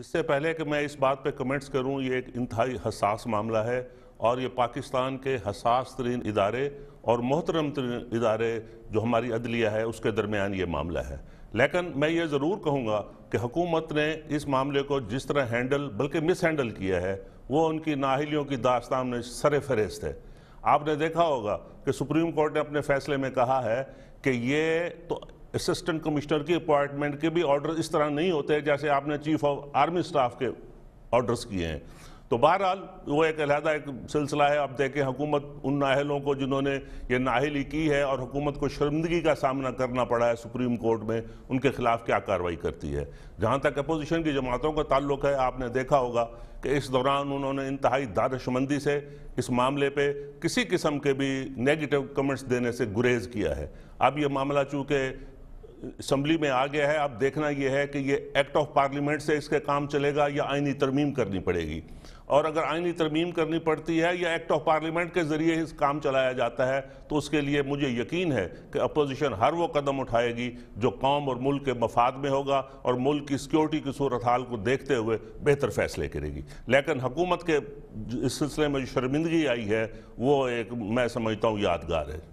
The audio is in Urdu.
اس سے پہلے کہ میں اس بات پہ کمنٹس کروں یہ ایک انتہائی حساس معاملہ ہے اور یہ پاکستان کے حساس ترین ادارے اور محترم ترین ادارے جو ہماری عدلیہ ہے اس کے درمیان یہ معاملہ ہے لیکن میں یہ ضرور کہوں گا کہ حکومت نے اس معاملے کو جس طرح ہینڈل بلکہ مس ہینڈل کیا ہے وہ ان کی نااہلیوں کی داستان میں سر فہرست ہے آپ نے دیکھا ہوگا کہ سپریم کورٹ نے اپنے فیصلے میں کہا ہے کہ یہ تو اسسٹنٹ کمشنر کی اپوائنٹمنٹ کے بھی آرڈر اس طرح نہیں ہوتے جیسے آپ نے چیف آف آرمی سٹاف کے آرڈرز کیے ہیں تو بہرحال وہ ایک علیحدہ ایک سلسلہ ہے آپ دیکھیں حکومت ان نااہلوں کو جنہوں نے یہ ناہلی کی ہے اور حکومت کو شرمندگی کا سامنا کرنا پڑا ہے سپریم کورٹ میں ان کے خلاف کیا کارروائی کرتی ہے جہاں تک اپوزیشن کی جماعتوں کا تعلق ہے آپ نے دیکھا ہوگا کہ اس دوران انہوں نے انتہائی دارشمندی سے اس معاملے پہ کسی قسم کے بھی نیگٹیو کمنٹس دینے سے گریز کیا ہے اب یہ معاملہ چونکہ اسمبلی میں آ گیا ہے اب دیکھنا یہ ہے کہ یہ ایکٹ آف پارلیمنٹ سے اس کے کام چلے گا یا آئینی ترمیم کرنی پڑے گی اور اگر آئینی ترمیم کرنی پڑتی ہے یا ایکٹ آف پارلیمنٹ کے ذریعے اس کام چلایا جاتا ہے تو اس کے لیے مجھے یقین ہے کہ اپوزیشن ہر وہ قدم اٹھائے گی جو قوم اور ملک کے مفاد میں ہوگا اور ملک کی سیکیورٹی کی صورتحال کو دیکھتے ہوئے بہتر فیصلے کرے گی لیکن حکومت کے اس سلسلے میں جو شرمندگی آئی ہے وہ ایک میں سمجھتا ہوں یادگار ہے